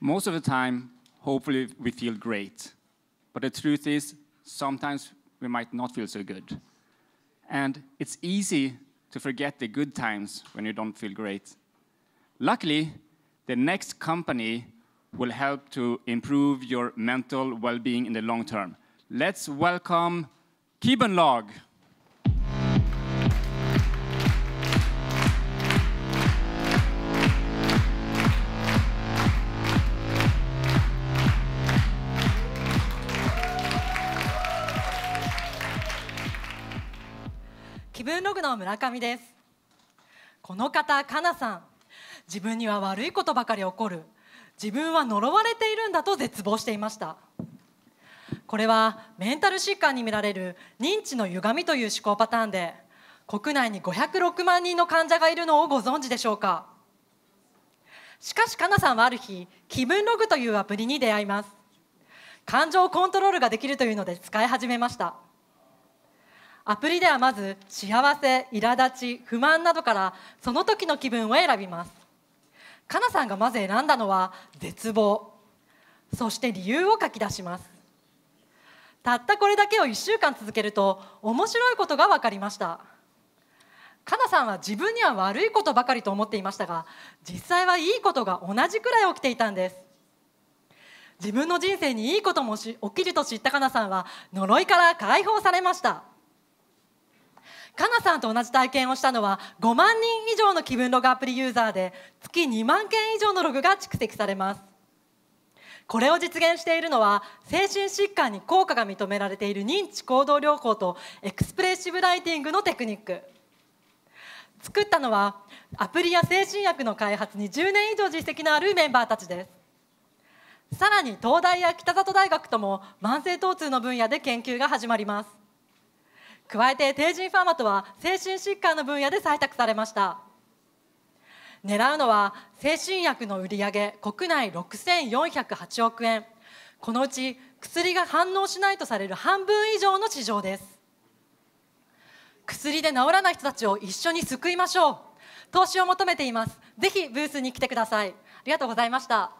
Most of the time, hopefully we feel great. But the truth is, sometimes we might not feel so good. And it's easy to forget the good times when you don't feel great. Luckily, the next company will help to improve your mental well-being in the long term. Let's welcome Kibenlog. 気分ログの村上ですこの方かなさん自分には悪いことばかり起こる自分は呪われているんだと絶望していましたこれはメンタル疾患に見られる認知の歪みという思考パターンで国内に506万人の患者がいるのをご存知でしょうかしかしかなさんはある日気分ログというアプリに出会います感情コントロールができるというので使い始めましたアプリではまず幸せ苛立ち不満などからその時の気分を選びますかなさんがまず選んだのは絶望そして理由を書き出しますたったこれだけを1週間続けると面白いことが分かりましたかなさんは自分には悪いことばかりと思っていましたが実際はいいことが同じくらい起きていたんです自分の人生にいいことも起きると知ったかなさんは呪いから解放されましたかなさんと同じ体験をしたのは5万人以上の気分ログアプリユーザーで月2万件以上のログが蓄積されますこれを実現しているのは精神疾患に効果が認められている認知行動療法とエクスプレッシブライティングのテクニック作ったのはアプリや精神薬の開発に10年以上実績のあるメンバーたちですさらに東大や北里大学とも慢性疼痛の分野で研究が始まります加えて帝人ファーマとは精神疾患の分野で採択されました狙うのは精神薬の売り上げ国内6408億円このうち薬が反応しないとされる半分以上の市場です薬で治らない人たちを一緒に救いましょう投資を求めていますぜひブースに来てくださいありがとうございました